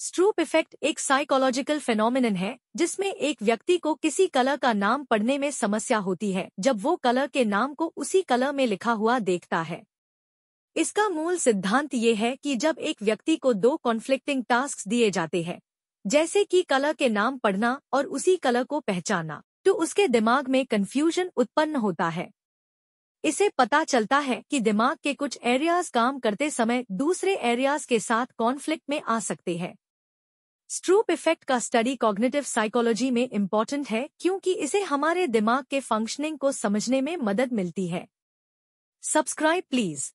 स्ट्रूप effect एक psychological phenomenon है जिसमें एक व्यक्ति को किसी कलर का नाम पढ़ने में समस्या होती है जब वो कलर के नाम को उसी कलर में लिखा हुआ देखता है इसका मूल सिद्धांत ये है कि जब एक व्यक्ति को दो कॉन्फ्लिक्टिंग टास्क दिए जाते हैं जैसे कि कलर के नाम पढ़ना और उसी कलर को पहचाना तो उसके दिमाग में कन्फ्यूजन उत्पन्न होता है इसे पता चलता है कि दिमाग के कुछ एरियाज काम करते समय दूसरे एरियाज के साथ कॉन्फ्लिक्ट में आ सकते हैं स्ट्रूप इफेक्ट का स्टडी कॉग्निटिव साइकोलॉजी में इम्पॉर्टेंट है क्योंकि इसे हमारे दिमाग के फंक्शनिंग को समझने में मदद मिलती है सब्सक्राइब प्लीज